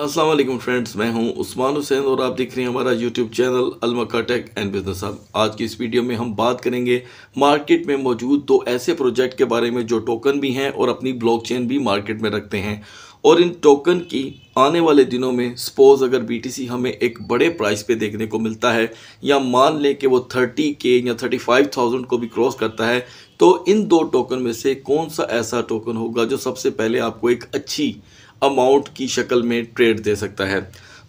Aslam friends मैं हूं उस्मान हुसैन और आप देख रहे हैं हमारा यूट्यूब चैनल अलमका टेक एंड बिजनेस हब आज की इस वीडियो में हम बात करेंगे मार्केट में मौजूद दो ऐसे प्रोजेक्ट के बारे में जो टोकन भी हैं और अपनी ब्लॉकचेन भी मार्केट में रखते हैं और इन टोकन की आने वाले दिनों में सपोज़ अगर बीटीसी हमें एक बड़े प्राइस पे देखने को मिलता है या मान लें कि वो थर्टी के या थर्टी फाइव थाउजेंड को भी क्रॉस करता है तो इन दो टोकन में से कौन सा ऐसा टोकन होगा जो सबसे पहले आपको एक अच्छी अमाउंट की शक्ल में ट्रेड दे सकता है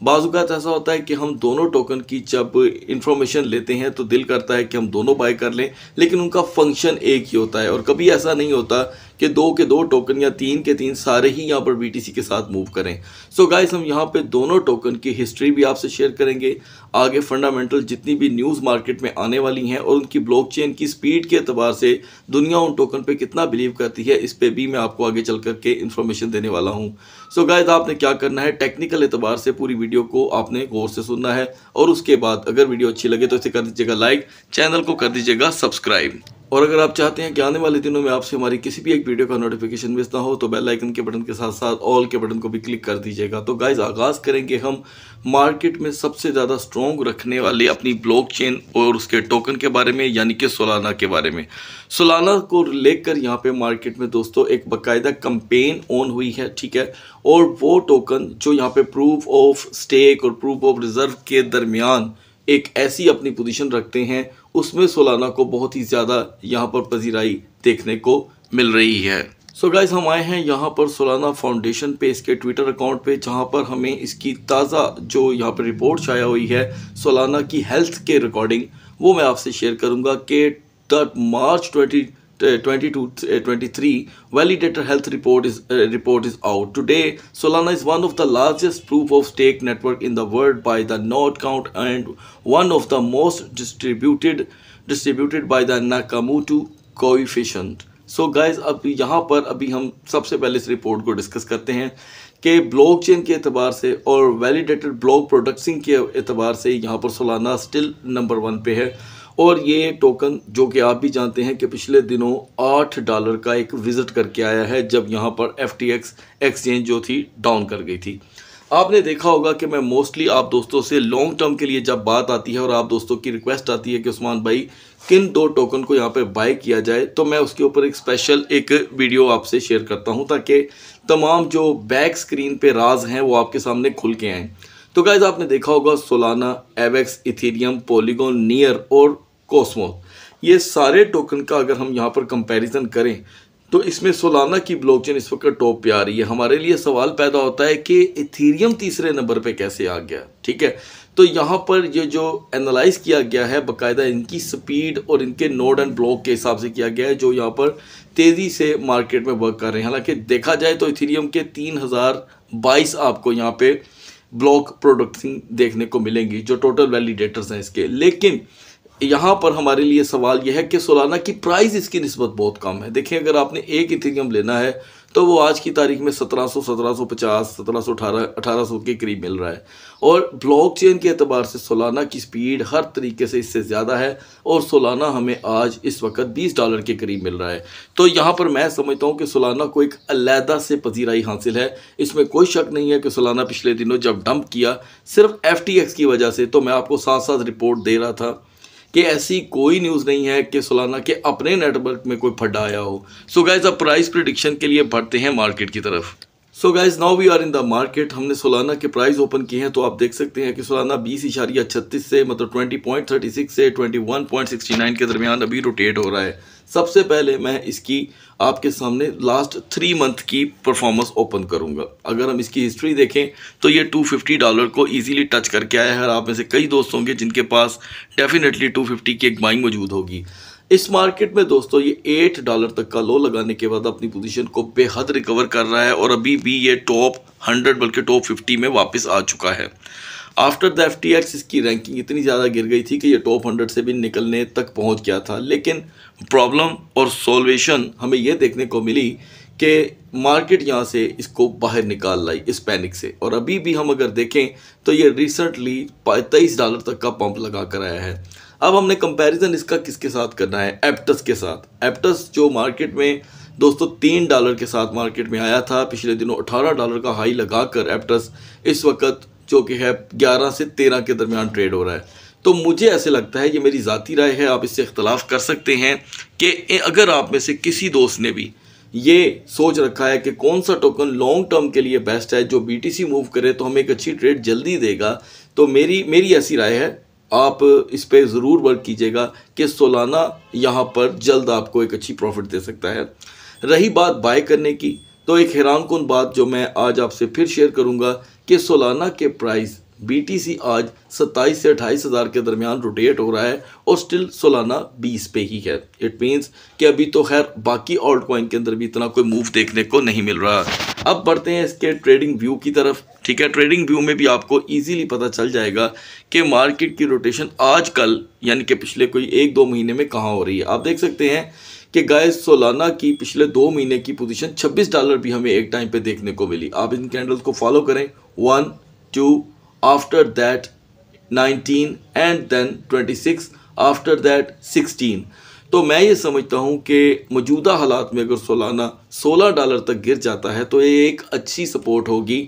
बाजूकात ऐसा होता है कि हम दोनों टोकन की जब इंफॉर्मेशन लेते हैं तो दिल करता है कि हम दोनों बाय कर लें लेकिन उनका फंक्शन एक ही होता है और कभी ऐसा नहीं होता कि दो के दो टोकन या तीन के तीन सारे ही यहाँ पर बी के साथ मूव करें सो so गाइस हम यहाँ पे दोनों टोकन की हिस्ट्री भी आपसे शेयर करेंगे आगे फंडामेंटल जितनी भी न्यूज़ मार्केट में आने वाली हैं और उनकी ब्लॉकचेन की स्पीड के अतबार से दुनिया उन टोकन पर कितना बिलीव करती है इस पर भी मैं आपको आगे चल करके इन्फॉर्मेशन देने वाला हूँ सो so आपने क्या करना है टेक्निकल एतबार से पूरी वीडियो को आपने गौर से सुनना है और उसके बाद अगर वीडियो अच्छी लगे तो इसे कर दीजिएगा लाइक चैनल को कर दीजिएगा सब्सक्राइब और अगर आप चाहते हैं कि आने वाले दिनों में आपसे हमारी किसी भी एक वीडियो का नोटिफिकेशन मिस ना हो तो बेल आइकन के बटन के साथ साथ ऑल के बटन को भी क्लिक कर दीजिएगा तो गाइज आगाज़ करेंगे हम मार्केट में सबसे ज़्यादा स्ट्रॉन्ग रखने वाले अपनी ब्लॉकचेन और उसके टोकन के बारे में यानी कि सोलाना के बारे में सोलाना को लेकर यहाँ पे मार्केट में दोस्तों एक बाकायदा कंपेन ऑन हुई है ठीक है और वो टोकन जो यहाँ पे प्रूफ ऑफ स्टेक और प्रूफ ऑफ रिजर्व के दरमियान एक ऐसी अपनी पोजीशन रखते हैं उसमें सोलाना को बहुत ही ज़्यादा यहाँ पर पजीराई देखने को मिल रही है सो so गाइज हम आए हैं यहाँ पर सोलाना फाउंडेशन पे इसके ट्विटर अकाउंट पे जहाँ पर हमें इसकी ताज़ा जो यहाँ पर रिपोर्ट छाया हुई है सोलाना की हेल्थ के रिकॉर्डिंग वो मैं आपसे शेयर करूँगा कि March twenty 22 23 validator health report is uh, report is out today solana is one of the largest proof of stake network in the world by the node count and one of the most distributed distributed by the nakamoto coefficient so so guys अब यहाँ पर अभी हम सबसे पहले इस report को discuss करते हैं कि ब्लॉकचेन के अतबार से और वैलिडेटेड ब्लॉक प्रोडक्सिंग के अतबार से यहाँ पर सोलाना स्टिल नंबर वन पे है और ये टोकन जो कि आप भी जानते हैं कि पिछले दिनों आठ डॉलर का एक विज़िट करके आया है जब यहाँ पर एफ एक्सचेंज जो थी डाउन कर गई थी आपने देखा होगा कि मैं मोस्टली आप दोस्तों से लॉन्ग टर्म के लिए जब बात आती है और आप दोस्तों की रिक्वेस्ट आती है कि उस्मान भाई किन दो टोकन को यहाँ पर बाय किया जाए तो मैं उसके ऊपर एक स्पेशल एक वीडियो आपसे शेयर करता हूँ ताकि तमाम जो बैक स्क्रीन पे राज हैं वो आपके सामने खुल के आएँ तो गाइज आपने देखा होगा Solana Avax Ethereum Polygon Near और कॉस्मोस ये सारे टोकन का अगर हम यहाँ पर कंपैरिजन करें तो इसमें सोलाना की ब्लॉकचेन इस वक्त टॉप पे आ रही है हमारे लिए सवाल पैदा होता है कि इथीरियम तीसरे नंबर पे कैसे आ गया ठीक है तो यहाँ पर ये जो एनालाइज किया गया है बकायदा इनकी स्पीड और इनके नोड एंड ब्लॉक के हिसाब से किया गया है जो यहाँ पर तेज़ी से मार्केट में वर्क कर रहे हैं हालांकि देखा जाए तो इथीरियम के तीन हज़ार बाईस आपको यहाँ पे ब्लॉक प्रोडक्टिंग देखने को मिलेंगी जो टोटल वैलिडेटर्स हैं इसके लेकिन यहाँ पर हमारे लिए सवाल यह है कि सोलाना की प्राइस इसकी नस्बत बहुत कम है देखिए अगर आपने एक इथेरियम लेना है तो वो आज की तारीख में 1700, 1750, 1700, 1800 के करीब मिल रहा है और ब्लॉकचेन के अतबार से सोलाना की स्पीड हर तरीके से इससे ज़्यादा है और सोलाना हमें आज इस वक्त 20 डॉलर के करीब मिल रहा है तो यहाँ पर मैं समझता हूँ कि सोलाना को एक अलहदा से पजीराई हासिल है इसमें कोई शक नहीं है कि सोलाना पिछले दिनों जब डंप किया सिर्फ एफ की वजह से तो मैं आपको साथ साथ रिपोर्ट दे रहा था कि ऐसी कोई न्यूज़ नहीं है कि सोलाना के अपने नेटवर्क में कोई फड्डा आया हो सो गाइज अब प्राइस प्रिडिक्शन के लिए बढ़ते हैं मार्केट की तरफ so guys now we are in the market हमने सोलाना के प्राइस ओपन किए हैं तो आप देख सकते हैं कि सोलाना बीस इशारिया छत्तीस से मतलब ट्वेंटी पॉइंट थर्टी सिक्स से twenty one point sixty nine के दरमियान अभी रोटेट हो रहा है सबसे पहले मैं इसकी आपके सामने लास्ट थ्री मंथ की परफॉर्मेंस ओपन करूंगा अगर हम इसकी हिस्ट्री देखें तो ये टू फिफ्टी डॉलर को ईजिली टच करके आया है और आप में से कई दोस्त होंगे जिनके पास डेफिनेटली टू फिफ्टी की एक बाइंग मौजूद होगी इस मार्केट में दोस्तों ये एट डॉलर तक का लो लगाने के बाद अपनी पोजीशन को बेहद रिकवर कर रहा है और अभी भी ये टॉप हंड्रेड बल्कि टॉप फिफ्टी में वापस आ चुका है after the F T X इसकी रैंकिंग इतनी ज़्यादा गिर गई थी कि ये टॉप हंड्रेड से भी निकलने तक पहुंच गया था लेकिन प्रॉब्लम और सॉल्वेशन हमें यह देखने को मिली कि मार्केट यहाँ से इसको बाहर निकाल लाई इस पैनिक से और अभी भी हम अगर देखें तो ये रिसेंटली तेईस डॉलर तक का पंप लगा कर आया है अब हमने कंपैरिजन इसका किसके साथ करना है एप्टस के साथ एप्टस जो मार्केट में दोस्तों तीन डॉलर के साथ मार्केट में आया था पिछले दिनों अठारह डॉलर का हाई लगाकर एप्टस इस वक्त जो कि है ग्यारह से तेरह के दरमियान ट्रेड हो रहा है तो मुझे ऐसे लगता है ये मेरी ज़ाती राय है आप इससे इख्तलाफ कर सकते हैं कि अगर आप में से किसी दोस्त ने भी ये सोच रखा है कि कौन सा टोकन लॉन्ग टर्म के लिए बेस्ट है जो बीटीसी मूव करे तो हमें एक अच्छी ट्रेड जल्दी देगा तो मेरी मेरी ऐसी राय है आप इस पर ज़रूर वर्क कीजिएगा कि सोलाना यहाँ पर जल्द आपको एक अच्छी प्रॉफिट दे सकता है रही बात बाय करने की तो एक हैरान कन बात जो मैं आज आपसे फिर शेयर करूँगा कि सोलाना के प्राइस बीटीसी आज सत्ताईस से अट्ठाईस हज़ार के दरमियान रोटेट हो रहा है और स्टिल सोलाना बीस पे ही है इट मीन्स कि अभी तो खैर बाकी ऑल्ट कॉइन के अंदर भी इतना कोई मूव देखने को नहीं मिल रहा अब बढ़ते हैं इसके ट्रेडिंग व्यू की तरफ ठीक है ट्रेडिंग व्यू में भी आपको ईजीली पता चल जाएगा कि मार्केट की रोटेशन आज कल यानी कि पिछले कोई एक दो महीने में कहाँ हो रही है आप देख सकते हैं कि गाय सोलाना की पिछले दो महीने की पोजिशन छब्बीस डॉलर भी हमें एक टाइम पर देखने को मिली आप इन कैंडल्स को फॉलो करें one two after that 19 and then 26 after that 16 तो मैं ये समझता हूँ कि मौजूदा हालात में अगर सोलाना 16 डॉलर तक गिर जाता है तो ये एक अच्छी सपोर्ट होगी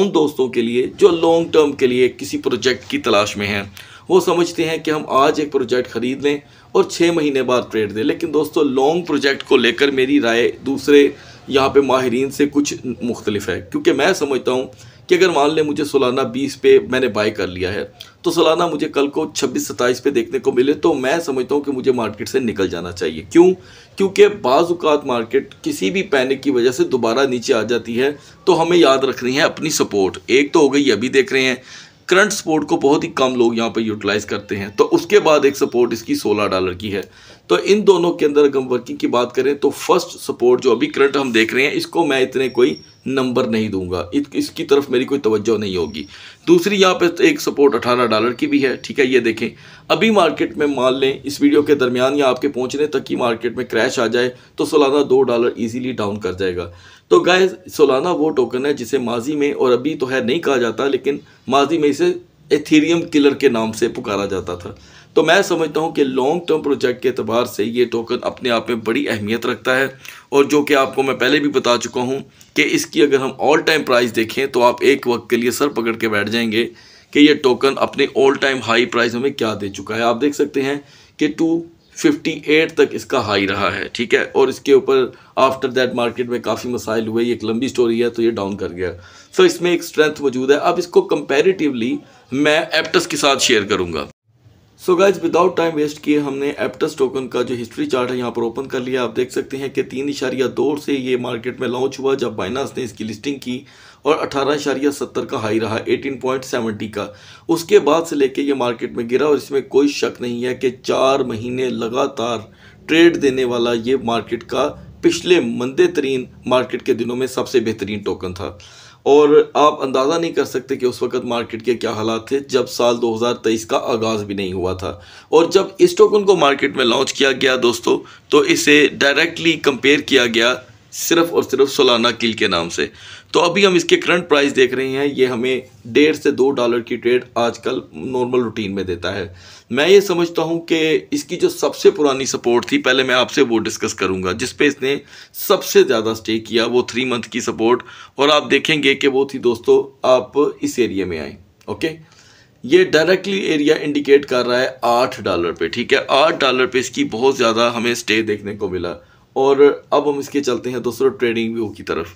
उन दोस्तों के लिए जो लॉन्ग टर्म के लिए किसी प्रोजेक्ट की तलाश में हैं वो समझते हैं कि हम आज एक प्रोजेक्ट ख़रीद लें और छः महीने बाद ट्रेड दें लेकिन दोस्तों लॉन्ग प्रोजेक्ट को लेकर मेरी राय दूसरे यहाँ पे माहरीन से कुछ मुख्तलिफ है क्योंकि मैं समझता हूँ कि अगर मान लें मुझे सोलाना बीस पे मैंने बाय कर लिया है तो सोलाना मुझे कल को छब्बीस सत्ताईस पे देखने को मिले तो मैं समझता हूँ कि मुझे मार्केट से निकल जाना चाहिए क्यों क्योंकि बाज़ात मार्केट किसी भी पैनिक की वजह से दोबारा नीचे आ जाती है तो हमें याद रखनी है अपनी सपोर्ट एक तो हो गई अभी देख रहे हैं करंट सपोर्ट को बहुत ही कम लोग यहाँ पर यूटिलाइज़ करते हैं तो उसके बाद एक सपोर्ट इसकी सोलह डॉलर की है तो इन दोनों के अंदर अगर वर्किंग की बात करें तो फर्स्ट सपोर्ट जो अभी करंट हम देख रहे हैं इसको मैं इतने कोई नंबर नहीं दूंगा इत, इसकी तरफ मेरी कोई तवज्जो नहीं होगी दूसरी यहाँ पे एक सपोर्ट 18 डॉलर की भी है ठीक है ये देखें अभी मार्केट में मान लें इस वीडियो के दरमियान या आपके पहुँचने तक की मार्केट में क्रैश आ जाए तो सोलाना दो डॉलर ईजिली डाउन कर जाएगा तो गाय सोलाना वो टोकन है जिसे माजी में और अभी तो है नहीं कहा जाता लेकिन माजी में इसे एथीरियम किलर के नाम से पुकारा जाता था तो मैं समझता हूँ कि लॉन्ग टर्म प्रोजेक्ट के अतबार से ये टोकन अपने आप में बड़ी अहमियत रखता है और जो कि आपको मैं पहले भी बता चुका हूँ कि इसकी अगर हम ऑल टाइम प्राइस देखें तो आप एक वक्त के लिए सर पकड़ के बैठ जाएंगे कि ये टोकन अपने ऑल टाइम हाई प्राइस हमें क्या दे चुका है आप देख सकते हैं कि टू एट तक इसका हाई रहा है ठीक है और इसके ऊपर आफ्टर दैट मार्केट में काफ़ी मसाइल हुए ये एक लंबी स्टोरी है तो ये डाउन कर गया सो so, इसमें एक स्ट्रेंथ मौजूद है अब इसको कंपेरेटिवली मैं एप्टस के साथ शेयर करूँगा so guys without time waste किए हमने एप्टस टोकन का जो हिस्ट्री चार्ट है यहाँ पर ओपन कर लिया आप देख सकते हैं कि तीन इशारिया दो से ये मार्केट में लॉन्च हुआ जब बाइनास ने इसकी लिस्टिंग की और अठारह इशारिया सत्तर का हाई रहा एटीन पॉइंट सेवेंटी का उसके बाद से लेके ये मार्केट में गिरा और इसमें कोई शक नहीं है कि चार महीने लगातार ट्रेड देने वाला ये मार्केट का पिछले मंदे तरीन मार्केट के दिनों में सबसे बेहतरीन टोकन था और आप अंदाज़ा नहीं कर सकते कि उस वक्त मार्केट के क्या हालात थे जब साल 2023 का आगाज़ भी नहीं हुआ था और जब इस टोकन को मार्केट में लॉन्च किया गया दोस्तों तो इसे डायरेक्टली कंपेयर किया गया सिर्फ और सिर्फ सोलाना किल के नाम से तो अभी हम इसके करंट प्राइस देख रहे हैं ये हमें डेढ़ से दो डॉलर की ट्रेड आजकल नॉर्मल रूटीन में देता है मैं ये समझता हूँ कि इसकी जो सबसे पुरानी सपोर्ट थी पहले मैं आपसे वो डिस्कस करूँगा जिसपे इसने सबसे ज़्यादा स्टे किया वो थ्री मंथ की सपोर्ट और आप देखेंगे कि वो थी दोस्तों आप इस एरिया में आए ओके ये डायरेक्टली एरिया इंडिकेट कर रहा है आठ डॉलर पे ठीक है आठ डॉलर पे इसकी बहुत ज़्यादा हमें स्टे देखने को मिला और अब हम इसके चलते हैं दोस्तों ट्रेडिंग व्यू की तरफ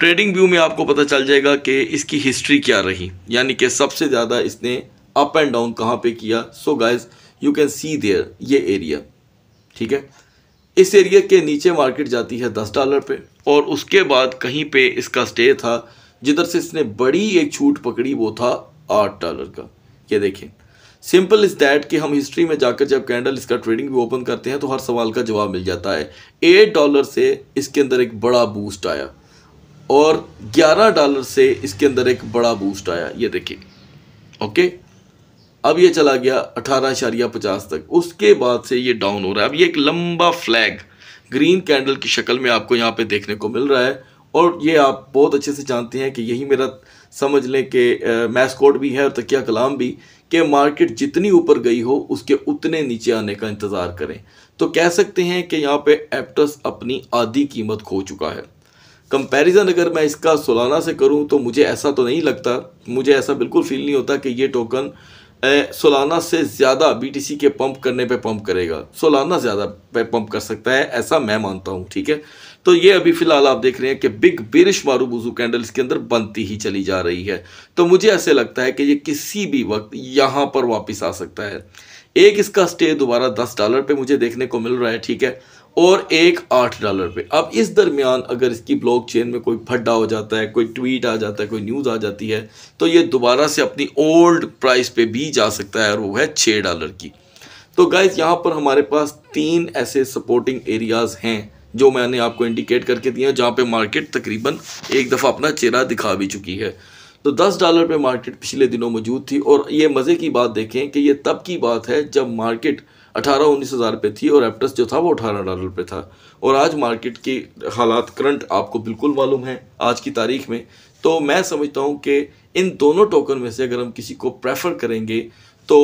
ट्रेडिंग व्यू में आपको पता चल जाएगा कि इसकी हिस्ट्री क्या रही यानी कि सबसे ज़्यादा इसने अप एंड डाउन कहाँ पे किया so guys you can see there ये एरिया ठीक है इस एरिया के नीचे मार्केट जाती है दस डॉलर पे और उसके बाद कहीं पे इसका स्टे था जिधर से इसने बड़ी एक छूट पकड़ी वो था आठ डॉलर का ये देखें सिंपल इज़ दैट कि हम हिस्ट्री में जाकर जब कैंडल इसका ट्रेडिंग भी ओपन करते हैं तो हर सवाल का जवाब मिल जाता है एट डॉलर से इसके अंदर एक बड़ा बूस्ट आया और ग्यारह डॉलर से इसके अंदर एक बड़ा बूस्ट आया ये देखिए ओके अब ये चला गया अठारह इशारिया पचास तक उसके बाद से ये डाउन हो रहा है अब ये एक लंबा फ्लैग ग्रीन कैंडल की शक्ल में आपको यहाँ पे देखने को मिल रहा है और ये आप बहुत अच्छे से जानते हैं कि यही मेरा समझ लें कि मैस्कोट भी है और तकिया कलाम भी कि मार्केट जितनी ऊपर गई हो उसके उतने नीचे आने का इंतज़ार करें तो कह सकते हैं कि यहाँ पे एप्टस अपनी आधी कीमत खो चुका है कंपैरिजन अगर मैं इसका सोलाना से करूँ तो मुझे ऐसा तो नहीं लगता मुझे ऐसा बिल्कुल फील नहीं होता कि ये टोकन सोलाना से ज़्यादा बीटीसी के पंप करने पे पंप करेगा सोलाना ज़्यादा पे पंप कर सकता है ऐसा मैं मानता हूँ ठीक है तो ये अभी फ़िलहाल आप देख रहे हैं कि बिग बिरिश मारू बुजू कैंडल इसके अंदर बनती ही चली जा रही है तो मुझे ऐसे लगता है कि ये किसी भी वक्त यहाँ पर वापस आ सकता है एक इसका स्टे दोबारा दस डॉलर पर मुझे देखने को मिल रहा है ठीक है और एक आठ डॉलर पे अब इस दरमियान अगर इसकी ब्लॉकचेन में कोई फड्डा हो जाता है कोई ट्वीट आ जाता है कोई न्यूज़ आ जाती है तो ये दोबारा से अपनी ओल्ड प्राइस पे भी जा सकता है और वो है छः डॉलर की तो गाइज यहाँ पर हमारे पास तीन ऐसे सपोर्टिंग एरियाज़ हैं जो मैंने आपको इंडिकेट करके दिए हैं जहाँ पर मार्केट तकरीबन एक दफ़ा अपना चेहरा दिखा भी चुकी है तो दस डॉलर पर मार्केट पिछले दिनों मौजूद थी और ये मज़े की बात देखें कि ये तब की बात है जब मार्केट अठारह उन्नीस हज़ार पे थी और एप्टस जो था वो अठारह डॉलर पे था और आज मार्केट की हालात करंट आपको बिल्कुल मालूम है आज की तारीख में तो मैं समझता हूँ कि इन दोनों टोकन में से अगर हम किसी को प्रेफर करेंगे तो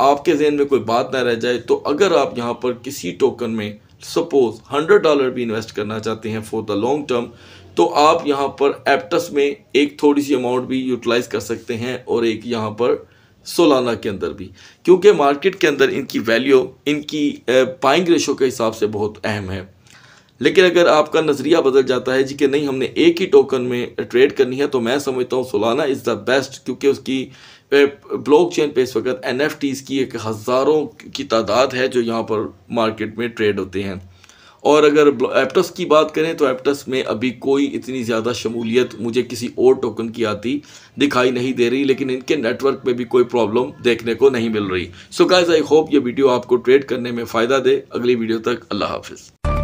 आपके जहन में कोई बात ना रह जाए तो अगर आप यहाँ पर किसी टोकन में सपोज हंड्रेड डॉलर भी इन्वेस्ट करना चाहते हैं फॉर द लॉन्ग टर्म तो आप यहाँ पर एप्टस में एक थोड़ी सी अमाउंट भी यूटिलाइज कर सकते हैं और एक यहाँ पर सोलाना के अंदर भी क्योंकि मार्केट के अंदर इनकी वैल्यू इनकी पाइंग रेशो के हिसाब से बहुत अहम है लेकिन अगर आपका नज़रिया बदल जाता है जी कि नहीं हमने एक ही टोकन में ट्रेड करनी है तो मैं समझता हूँ सोलाना इज़ द बेस्ट क्योंकि उसकी ब्लॉक चेन पे इस वक्त एन की एक हज़ारों की तादाद है जो यहाँ पर मार्केट में ट्रेड होते हैं और अगर एप्टस की बात करें तो एप्टस में अभी कोई इतनी ज़्यादा शमूलियत मुझे किसी और टोकन की आती दिखाई नहीं दे रही लेकिन इनके नेटवर्क में भी कोई प्रॉब्लम देखने को नहीं मिल रही सो गाइज आई होप ये वीडियो आपको ट्रेड करने में फ़ायदा दे अगली वीडियो तक अल्लाह हाफिज़